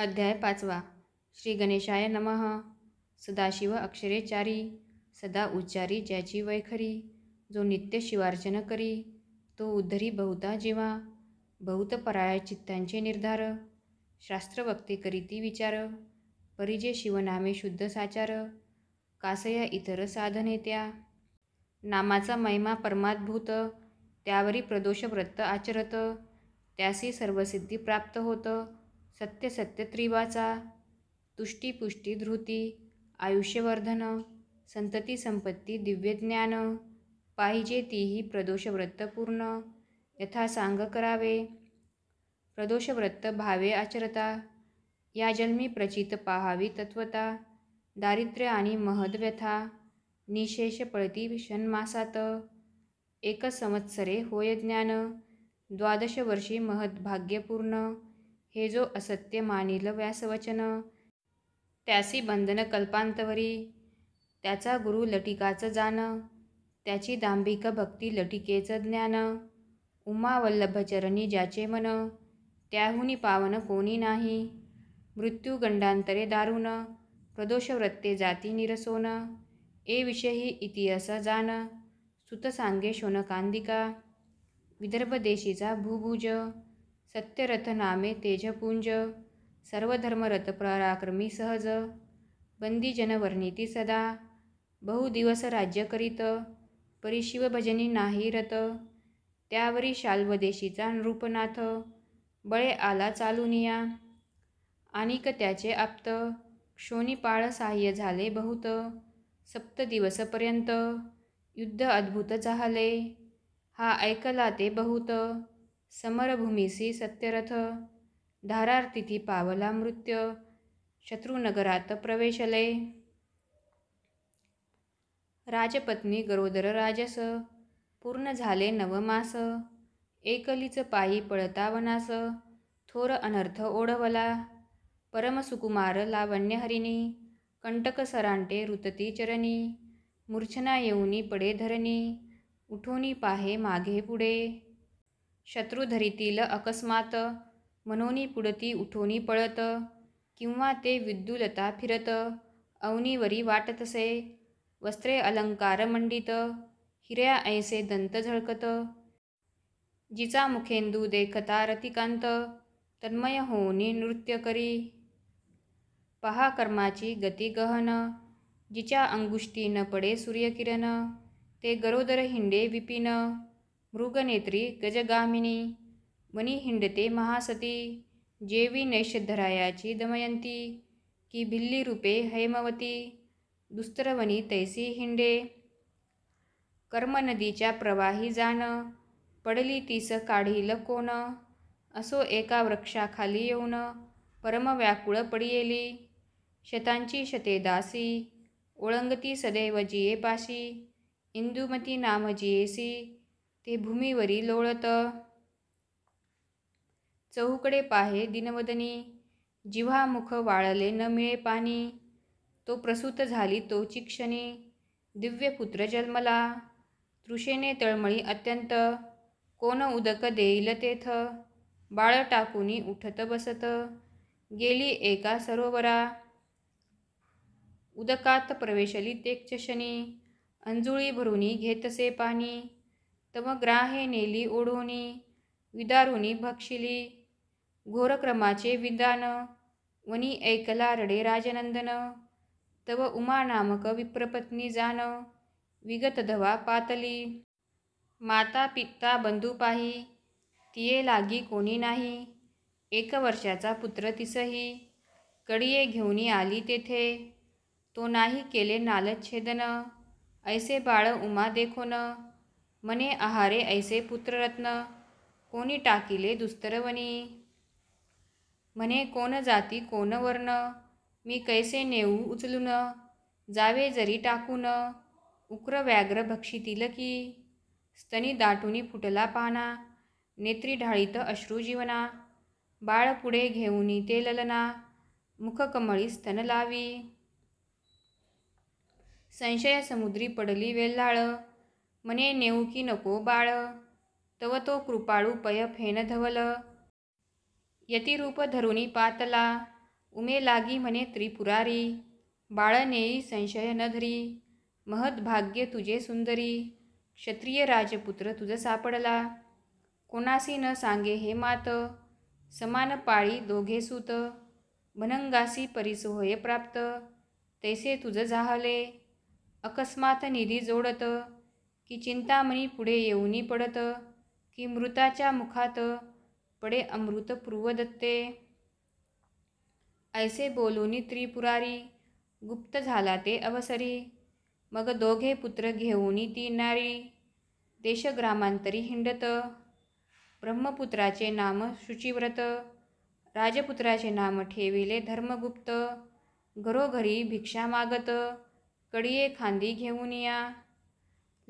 अध्याय पाचवा श्री गणेशाय नमः सदाशिव चारी सदा उच्चारी ज्याची वैखरी जो नित्य शिवार्चन करी तो उद्धरी बहुता जीवा बहुत पराया चित्तांचे निर्धार शास्त्रवक्ते करीती विचार परिजे शिवनामे शुद्ध साचार कासया इतर साधने त्या नामाचा महिमा परमाद्भूत त्यावरी प्रदोष व्रत आचरत त्यासी सर्वसिद्धी प्राप्त होतं सत्य तुष्टी पुष्टी धृती आयुष्यवर्धन संतती संपत्ती दिव्यज्ञान पाहिजे तीही पूर्ण यथा सांग करावे प्रदोषव्रत भावे आचरता या जन्मी प्रचित पाहावी तत्वता दारिद्र्य आणि महद्व्यथा निशेष पळती षण्मासात एक संवत्सरे होय ज्ञान द्वादश वर्षी महद्भाग्यपूर्ण हे जो असत्य मानिल व्यासवचन त्यासी बंधन कल्पांतवरी त्याचा गुरु लटिकाचं जाणं त्याची दांभिक भक्ती लटिकेचं ज्ञान उमा ज्याचे मन त्याहुनी पावन कोणी नाही मृत्यू गंडांतरे दारुण प्रदोषवृत्ते जाती निरसोन ए विषयी इतिहास जाण सुत सांगे शोनकांदिका विदर्भदेशीचा भूभुज सत्यरथ नामे तेजपुंज सर्वधर्मरथ पराक्रमी सहज बंदी बंदीजनवर्णिती सदा बहु दिवस राज्य करीत परिशिवभजनी नाही रथ त्यावरी शाल्वदेशीचा नृपनाथ बळे आला चालूनिया आणिक त्याचे आप्त क्षोणीपाळ साह्य झाले बहुत सप्त दिवसपर्यंत युद्ध अद्भुत झाले हा ऐकला ते बहुत समरभूमीसी सत्यरथ धारार्तिथी पावला मृत्य शत्रुनगरात प्रवेशले राजपत्नी गरोदर राजस पूर्ण झाले नवमास एकलीच पायी पळता वनास थोर अनर्थ ओढवला परमसुकुमार लावण्यहरिणी कंटक सरांटे ऋतती चरणी मूर्छना येऊनी पडे धरणी उठोनी पाहे मागे पुढे शत्रुधरीतील अकस्मात मनोनी पुडती उठोनी पळत किंवा ते विद्युलता फिरत अवनीवरी वाटतसे वस्त्रे अलंकार मंडित हिऱ्या ऐसे दंत झळकत जिचा मुखेंदू देखता रतिकांत तन्मय होनी नृत्य करी पहा कर्माची गती गहन जिच्या न पडे सूर्यकिरण ते गरोदर हिंडे विपिन मृगनेत्री गजगामिनी हिंडते महासती जेवी नैषधरायाची दमयंती की भिल्ली रूपे हैमवती दुस्तरवनी तैसी हिंडे कर्मनदीच्या प्रवाही जाण पडली तीस काढील कोण असो एका वृक्षाखाली येऊन परमव्याकुळ पडियेली शतांची शते दासी ओळंगती सदैव जिये पाशी इंदुमती नाम ते भूमीवरी लोळत चहूकडे पाहे दिनवदनी जिव्हामुख वाळले न मिळे पाणी तो प्रसूत झाली तो चिक क्षणी पुत्र जन्मला तृषेने तळमळी अत्यंत कोण उदक देईल तेथ बाळ टाकूनी उठत बसत गेली एका सरोवरा उदकात प्रवेशली तेक्षशनी अंजुळी भरूनी घेतसे पाणी ग्राहे नेली ओढोनी विदारुनी भक्षिली घोरक्रमाचे विदान वनी ऐकला रडे राजनंदन तव उमा नामक विप्रपत्नी जान विगत धवा पातली माता पित्ता बंधू पाही तिये लागी कोणी नाही एक वर्षाचा पुत्र तिसही कडिये घेऊनी आली तेथे तो नाही केले छेदन ऐसे बाळ उमा देखोन मने आहारे ऐसे पुत्ररत्न कोणी टाकिले दुस्तरवनी मने कोण जाती कोण वर्ण मी कैसे नेऊ उचलून जावे जरी टाकून उक्र व्याघ्र भक्षितील की स्तनी दाटूनी फुटला पाना नेत्री ढाळीत अश्रुजीवना बाळ पुढे घेऊनी ते ललना मुखकमळी स्तन लावी संशय समुद्री पडली वेल्लाळ मने नेऊ की नको बाळ तव तो कृपाळू पय फेन धवल यतिरूप धरुणी पातला उमे लागी मने त्रिपुरारी बाळ नेई संशय न धरी भाग्य तुझे सुंदरी क्षत्रिय राजपुत्र तुझं सापडला कोणासी न सांगे हे मात समान पाळी दोघे सुत भनंगासी प्राप्त तैसे तुझं जाहले अकस्मात निधी जोडत की चिंतामणी पुढे येऊनी पडत की मृताच्या मुखात पडे अमृत पूर्वदत्ते ऐसे बोलूनी त्रिपुरारी गुप्त झाला ते अवसरी मग दोघे पुत्र घेऊनी ती नारी देशग्रामांतरी हिंडत ब्रह्मपुत्राचे नाम शुचिव्रत राजपुत्राचे नाम ठेविले धर्मगुप्त घरोघरी भिक्षा मागत कडिये खांदी घेऊन या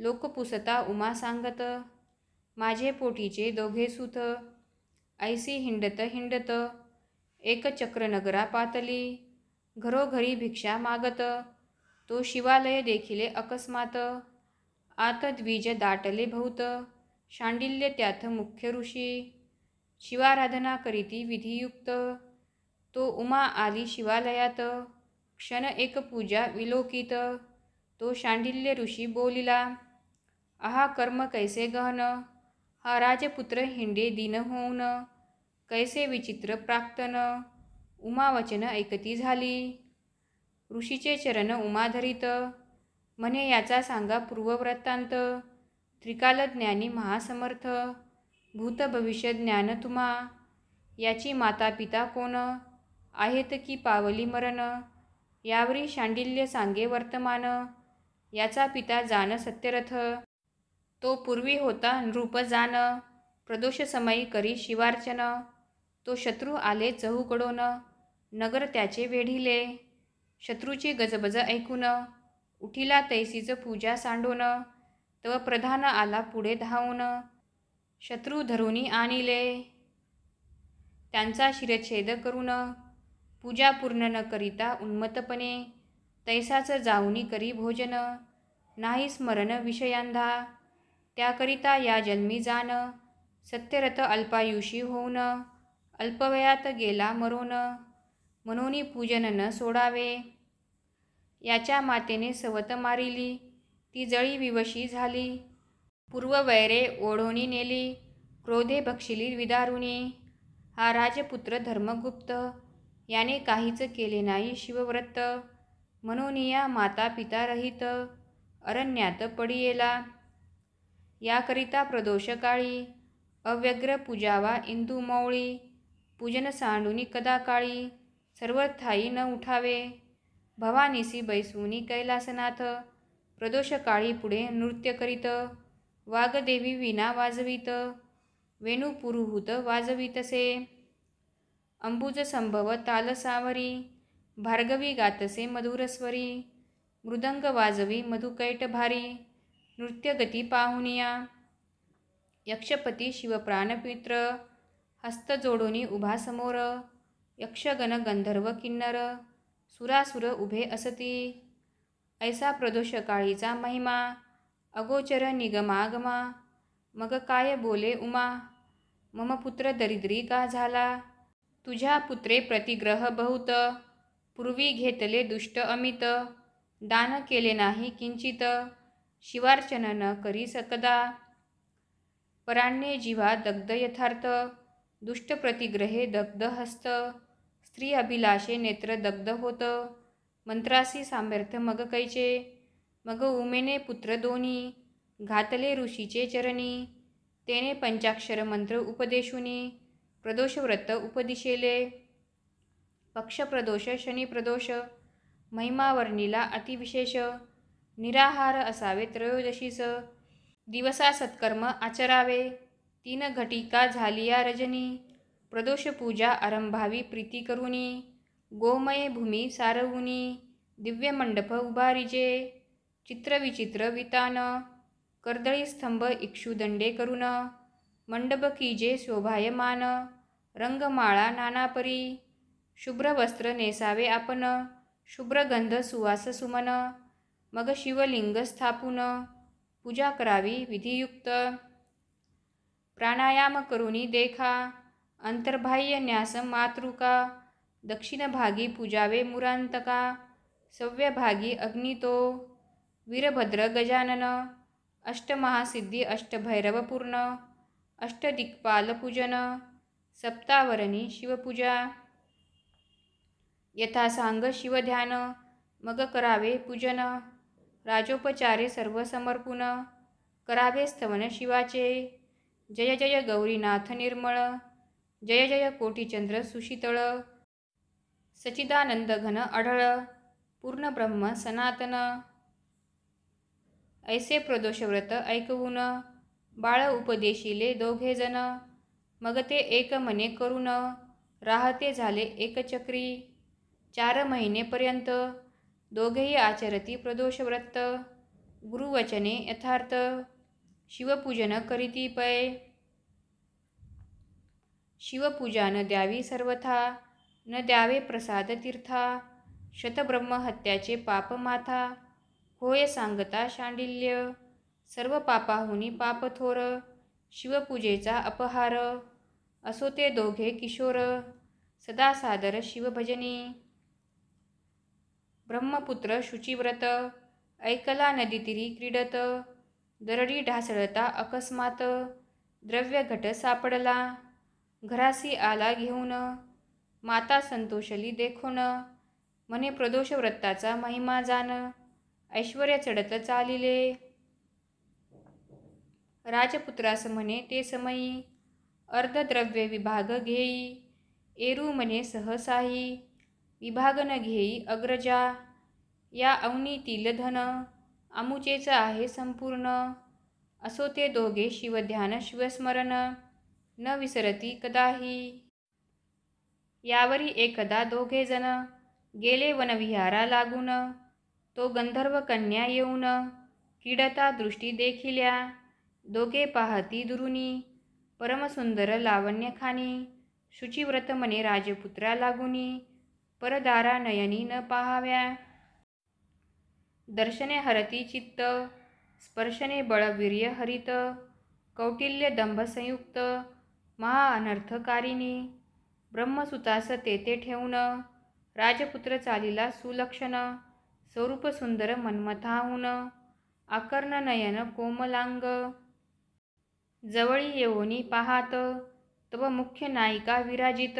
लोकपुसता उमा सांगत माझे पोटीचे दोघे सुत ऐसी हिंडत हिंडत एक चक्रनगरा पातली घरोघरी भिक्षा मागत तो शिवालय देखिले अकस्मात आत द्विज दाटले भौत शांडिल्य त्याथ मुख्य ऋषी शिवाराधना करीती विधियुक्त तो उमा आली शिवालयात क्षण एक पूजा विलोकित तो शांडिल्य ऋषी बोलिला आहा कर्म कैसे गहन हा राजपुत्र हिंडे दिन होऊन कैसे विचित्र प्राक्तन उमावचन ऐकती झाली ऋषीचे चरण उमाधरित म्हणे याचा सांगा पूर्ववृत्तांत त्रिकालज्ञानी महासमर्थ भूत भविष्य ज्ञान तुमा, याची माता पिता कोण आहेत की पावली मरण यावरी शांडिल्य सांगे वर्तमान याचा पिता जान सत्यरथ तो पूर्वी होता प्रदोष समयी करी शिवार्चन तो शत्रू आले चहूकडून नगर त्याचे वेढिले शत्रूची गजबज ऐकून उठिला तैसीचं पूजा सांडून तव प्रधान आला पुढे धावून शत्रू धरुनी आणिले त्यांचा शिरच्छेद करून पूजा पूर्ण न करिता उन्मतपणे तैसाचं जाऊनी करी भोजन नाही स्मरण विषयांधा त्याकरिता या जन्मी जाणं सत्यरथ अल्पायुषी होऊन अल्पवयात गेला मरोन, मनोनी पूजन न सोडावे याच्या मातेने सवत मारिली ती जळी विवशी झाली वैरे ओढोणी नेली क्रोधे बक्षिली विदारुणी हा राजपुत्र धर्मगुप्त याने काहीच केले नाही शिवव्रत म्हणून या माता पिता रहित अरण्यात पडियेला याकरिता प्रदोषकाळी अव्यग्र पूजावा इंदुमौळी पूजन सांडुनी कदाकाळी सर्वथाई न उठावे भवानीसी बैसुनी कैलासनाथ प्रदोषकाळी पुढे नृत्य करीत वाघदेवी विना वाजवित वेणुपुरुहूत वाजवितसे अंबुज संभव तालसावरी भार्गवी गातसे मधुरस्वरी मृदंग वाजवी मधुकैट भारी नृत्यगती पाहुनिया यक्षपती शिवप्राणपित्र हस्तजोडोनी उभा समोर यक्षगण गंधर्व किन्नर सुरासुर उभे असती ऐसा प्रदोष काळीचा महिमा अगोचर निगमागमा मग काय बोले उमा मम पुत्र दरिद्री का झाला तुझ्या पुत्रे प्रतिग्रह बहुत पूर्वी घेतले दुष्ट अमित दान केले नाही किंचित शिवार्चन न करी सकदा पराण्ये जिवा दग्ध यथार्थ दुष्टप्रतिग्रहे हस्त, स्त्री अभिलाषे नेत्र दग्ध होत मंत्रासी सामर्थ्य मग कैचे मग उमेने पुत्र दोनी घातले ऋषीचे चरणी तेने पंचाक्षर मंत्र उपदेशुनी प्रदोषव्रत उपदिशेले पक्षप्रदोष शनिप्रदोष महिमावर्णीला अतिविशेष निराहार असावे त्रयोदशीचं दिवसा सत्कर्म आचरावे तीन घटिका झालिया रजनी प्रदोष पूजा आरंभावी प्रीती करुनी गोमये भूमी सारवुनी दिव्य मंडप उभारिजे चित्रविचित्र वितान कर्दळी स्तंभ इक्षुदंडे करुन मंडप कीजे शोभायमान रंगमाळा नानापरी शुभ्र वस्त्र नेसावे आपण शुभ्रगंध सुवास सुमन मग शिवलिंग स्थापून पूजा करावी विधियुक्त प्राणायाम करुनी देखा अंतर्बाह्य न्यास मातृका दक्षिण भागी पूजावे मुरांतका सव्यभागी अग्नितो वीरभद्र गजानन अष्टमहासिद्धी अष्टभैरवपूर्ण अष्टदिक्पालपूजन सप्तावरणी शिवपूजा यथा सांग शिवध्यान मग करावे पूजन राजोपचारे सर्व करावे स्थवन शिवाचे जय जय गौरीनाथ निर्मळ जय जय कोटीचंद्र सुशितळ सचिदानंद घन अढळ पूर्ण ब्रह्म सनातन ऐसे प्रदोषव्रत ऐकवून बाळ उपदेशिले दोघे मग ते एक मने करून राहते झाले चक्री चार महिनेपर्यंत दोघेही आचरती प्रदोषव्रत गुरुवचने यथार्थ शिवपूजन करीती पै शिवपूजा न द्यावी सर्वथा न द्यावे प्रसाद तीर्था शतब्रह्महत्याचे माथा, होय सांगता शांडिल्य सर्व पापाहुनी थोर शिवपूजेचा अपहार असोते दोघे किशोर सदा सादर शिवभजनी ब्रह्मपुत्र शुचिव्रत ऐकला नदीतिरी क्रीडत दरडी ढासळता अकस्मात घट सापडला घरासी आला घेऊन माता संतोषली देखोन, मने प्रदोष व्रताचा महिमा जान, ऐश्वर्य चढत चालिले राजपुत्रास म्हणे ते समयी अर्धद्रव्य विभाग घेई एरू म्हणे सहसाही विभागन घेई अग्रजा या अवनीतील धन अमुचेचं आहे संपूर्ण असो ते दोघे शिवध्यान शिवस्मरण न विसरती कदाही यावरी एकदा दोघे जन, गेले वनविहारा लागून तो गंधर्व कन्या येऊन किडता दृष्टी देखिल्या दोघे पाहती दुरुनी परमसुंदर लावण्यखानी शुचिव्रत मने राजपुत्रा लागुनी परदारा नयनी न पाहाव्या दर्शने हरती चित्त स्पर्शने बळवीर्य हरित कौटिल्य दंभसंयुक्त महाअनर्थकारिणी ब्रह्मसुतास तेथे ठेवून राजपुत्र चालीला सुलक्षण स्वरूपसुंदर मनमथाहून आकर्ण नयन कोमलांग जवळी येऊनी पाहात तव मुख्य नायिका विराजित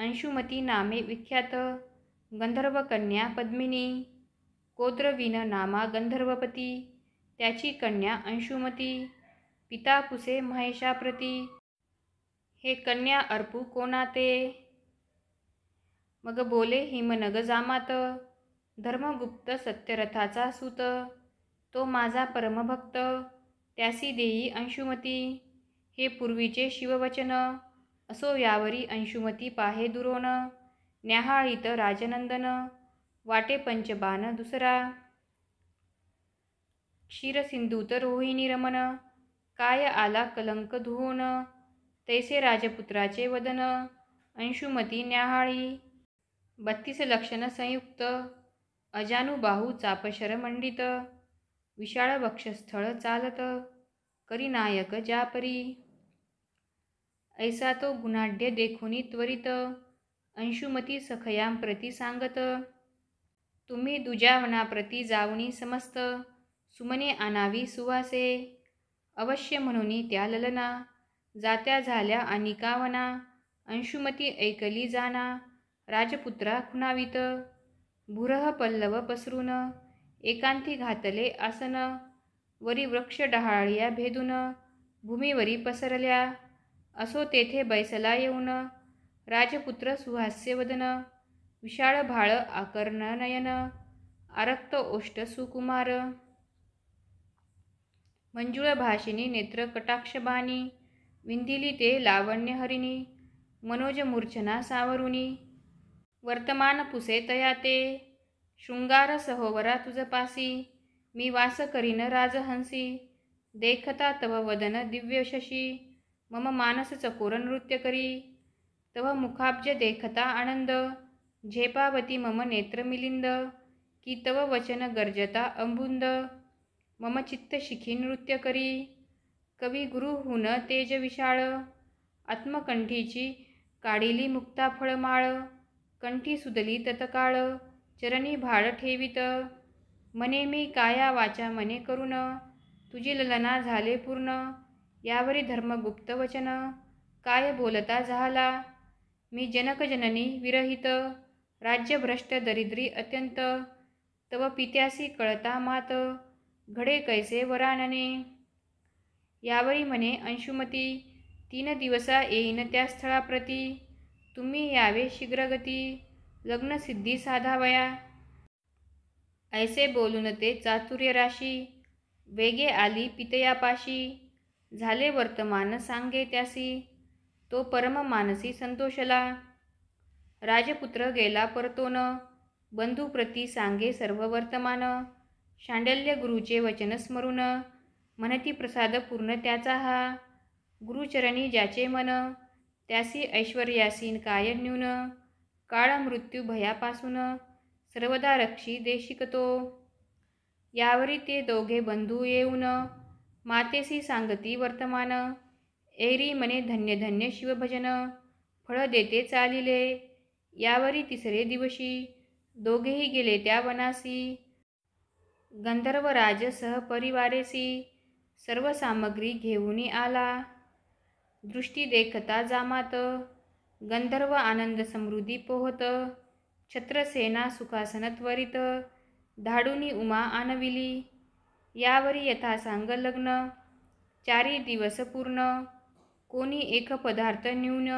अंशुमती नामे विख्यात गंधर्व कन्या पद्मिनी कोद्रविन नामा गंधर्वपती त्याची कन्या अंशुमती पिता पुसे महेशाप्रती हे कन्या अर्पू कोणाते मग बोले हिमनग जामात धर्मगुप्त सत्यरथाचा सुत तो माझा परमभक्त त्यासी देई अंशुमती हे पूर्वीचे शिववचन असो यावरी अंशुमती पाहे दुरोन न्याहाळीत राजनंदन वाटे पंचबान दुसरा क्षीरसिंधूत रोहिणी रमन काय आला कलंक धुवन तैसे राजपुत्राचे वदन अंशुमती न्याहाळी बत्तीस लक्षण संयुक्त अजानुबाहू चापशर मंडित विशाळ वक्षस्थळ चालत करी जापरी ऐसा तो गुणाढ्य देखुनी त्वरित अंशुमती सखयां प्रती सांगत तुम्ही दुजावनाप्रती जावणी समस्त सुमने आणावी सुवासे अवश्य म्हणून त्या ललना जात्या झाल्या अनिकावना अंशुमती ऐकली जाना राजपुत्रा खुणावित भुरह पल्लव पसरून एकांती घातले आसन वरी वृक्ष डहाळ्या भेदून भूमीवरी पसरल्या असो तेथे बैसला येऊन राजपुत्र सुहास्यवदन विशाळ भाळ आकर्णनयन आरक्त ओष्ट सुकुमार मंजुळ भाषिनी नेत्र कटाक्षबानी विंदिली ते लावण्यहरिणी मनोज मूर्छना सावरुणी वर्तमान पुसे तया ते शृंगार सहोवरा तुझपासी मी वास करीन राजहंसी देखता तव वदन दिव्यशशी मम मानस चकोर नृत्य करी तव मुखाब्ज देखता आनंद झेपावती मम नेत्र मिलिंद की तव वचन गर्जता अंबुंद मम चित्त शिखी नृत्य करी कवी हुन तेज विशाळ आत्मकंठीची काढिली मुक्ता फळमाळ कंठी सुदली तत्काळ चरणी भाळ ठेवित मने मी काया वाचा मने करुण तुझी ललना झाले पूर्ण यावरी धर्मगुप्त वचन काय बोलता झाला मी जनकजननी विरहित राज्यभ्रष्ट दरिद्री अत्यंत तव पित्यासी कळता मात घडे कैसे वरानने यावरी म्हणे अंशुमती तीन दिवसा येईन त्या स्थळाप्रती तुम्ही यावे शीघ्रगती लग्नसिद्धी साधावया ऐसे बोलून ते चातुर्यराशी वेगे आली पितयापाशी झाले वर्तमान सांगे त्यासी तो परम मानसी संतोषला राजपुत्र गेला परतोन बंधुप्रती सांगे सर्व वर्तमान शांडल्य गुरुचे वचन स्मरून मनती प्रसाद पूर्ण त्याचा हा गुरुचरणी ज्याचे मन त्यासी ऐश्वर्यासीन काय न्यून काळ मृत्यू भयापासून सर्वदा रक्षी देशिकतो यावरी ते दोघे बंधू येऊन मातेसी सांगती वर्तमान एरी मने धन्य धन्य शिवभजन फळ देते चालिले यावरी तिसरे दिवशी दोघेही गेले त्या वनासी गंधर्व राजसह परिवारेसी सर्व सामग्री घेऊन आला दृष्टी देखता जामात गंधर्व आनंद समृद्धी पोहत छत्रसेना सुखासन त्वरित धाडूनी उमा आणविली यावरी यथा लग्न चारी दिवस पूर्ण कोणी एक पदार्थ न्यून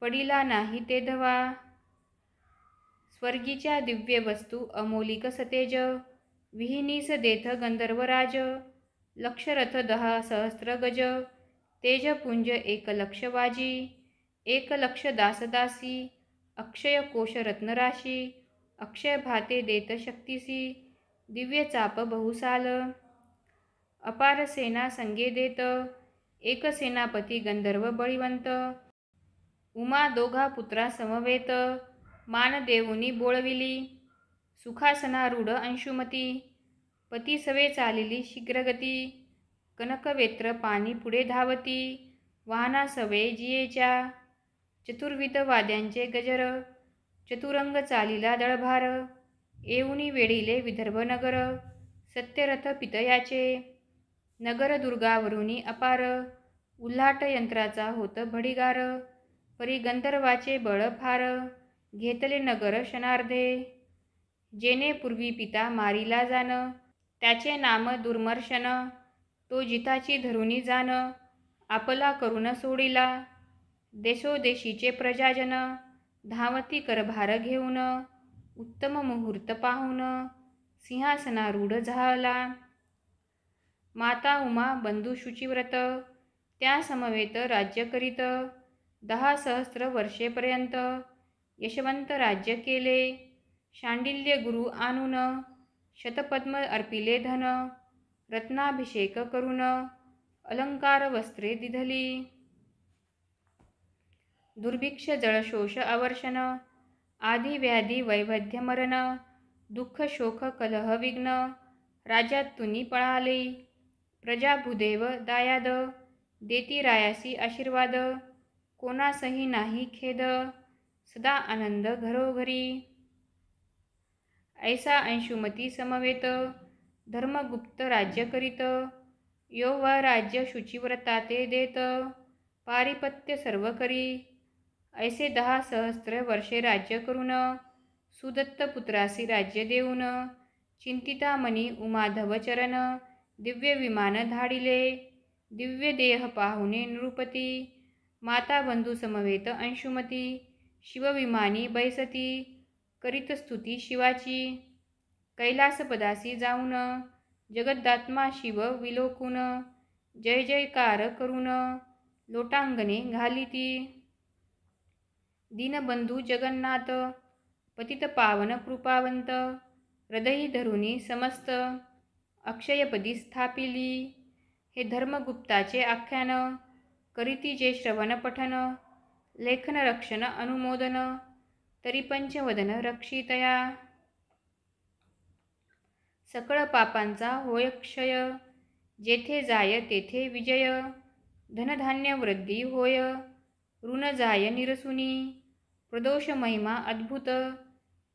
पडिला नाही ते धवा स्वर्गीच्या दिव्य वस्तु अमोलिक सतेज विहिनीस देथ गंधर्वराज लक्षरथ दहा सहस्र गज तेजपुंज एक लक्ष दासदासी अक्षय कोश रत्नराशी अक्षय भाते देत शक्तीसी दिव्यचाप बहुसाल अपार सेना संगे देत एक सेनापती गंधर्व बळीवंत उमा दोघा पुत्रा समवेत मान देऊनी बोळविली रूढ अंशुमती पती सवे चालिली शीघ्रगती कनकवेत्र पाणी पुढे धावती वाहना सवे जियेच्या चतुर्विध वाद्यांचे गजर चतुरंग चालिला दळभार येऊनी वेळीले विदर्भनगर सत्यरथ पितयाचे नगरदुर्गावरुनी अपार उल्हाट यंत्राचा होत भडिगार परी गंधर्वाचे बळ फार घेतले नगर शनार्धे जेने पूर्वी पिता मारीला जान, त्याचे नाम दुर्मर्शन तो जिताची धरुणी जान आपला करून सोडिला देशोदेशीचे प्रजाजन धावती करभार घेऊन उत्तम मुहूर्त पाहून रूढ झाला माता उमा बंधू शुचिव्रत समवेत राज्य करीत दहा सहस्र वर्षेपर्यंत यशवंत राज्य केले शांडिल्य गुरु आणून शतपद्म अर्पिले धन रत्नाभिषेक करून अलंकार वस्त्रे दिधली दुर्भिक्ष जळशोष आवर्षण आधी व्याधी वैवध्य मरण दुःख शोख कलह विघ्न राजा तुनी पळाले प्रजा भूदेव दायाद देती रायासी आशीर्वाद कोणासही नाही खेद सदा आनंद घरोघरी ऐसा अंशुमती समवेत धर्मगुप्त राज्य करीत यो व राज्य शुचिव्रता ते देत पारिपत्य सर्व करी ऐसे दहा सहस्त्र वर्षे राज्य करून सुदत्त पुत्रासी राज्य देऊन चिंतितामणी उमाधवचरण दिव्य विमान धाडिले दिव्य देह पाहुणे नृपती माता बंधू समवेत अंशुमती शिवविमानी बैसती स्तुती शिवाची कैलासपदासी जाऊन जगद्दात्मा शिव विलोकून जय जयकार करून लोटांगणे घालिती दीनबंधू जगन्नाथ पतित पावन कृपावंत हृदयी धरुणी समस्त अक्षयपदी स्थापिली हे धर्मगुप्ताचे आख्यान करीती जे श्रवण पठन लेखन रक्षण अनुमोदन तरी पंचवदन रक्षितया सकळ पापांचा होय क्षय जेथे जाय तेथे विजय धनधान्य वृद्धी होय ऋण जाय निरसुनी प्रदोष महिमा अद्भुत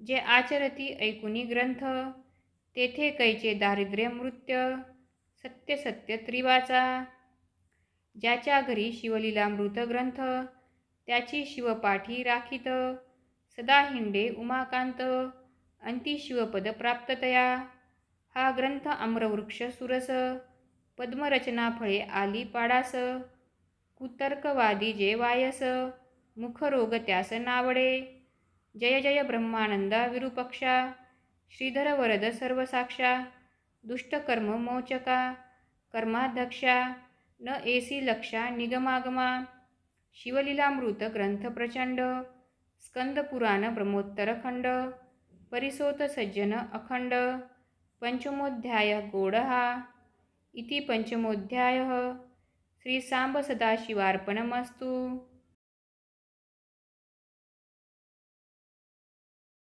जे आचरती ऐकुनी ग्रंथ तेथे कैचे दारिद्र्य मृत्य सत्य सत्य त्रिवाचा ज्याच्या घरी शिवलीला मृत ग्रंथ त्याची शिवपाठी राखित सदा हिंडे उमाकांत अंती शिवपद प्राप्ततया हा ग्रंथ आम्रवृक्ष सुरस पद्मरचना फळे आली पाडास कुतर्कवादी जे वायस रोग त्यास नावडे जय जय ब्रह्मानंदा विरूपक्षा श्रीधर वरद सर्वसाक्षा दुष्टकर्म मोचका कर्माध्यक्षा न एसी लक्षा निगमागमा शिवलीलामृत ग्रंथ प्रचंड स्कंदपुराण खंड, परिसोत सज्जन अखंड पंचमोध्याय गोडहा इति पंचमोध्याय श्रीसांब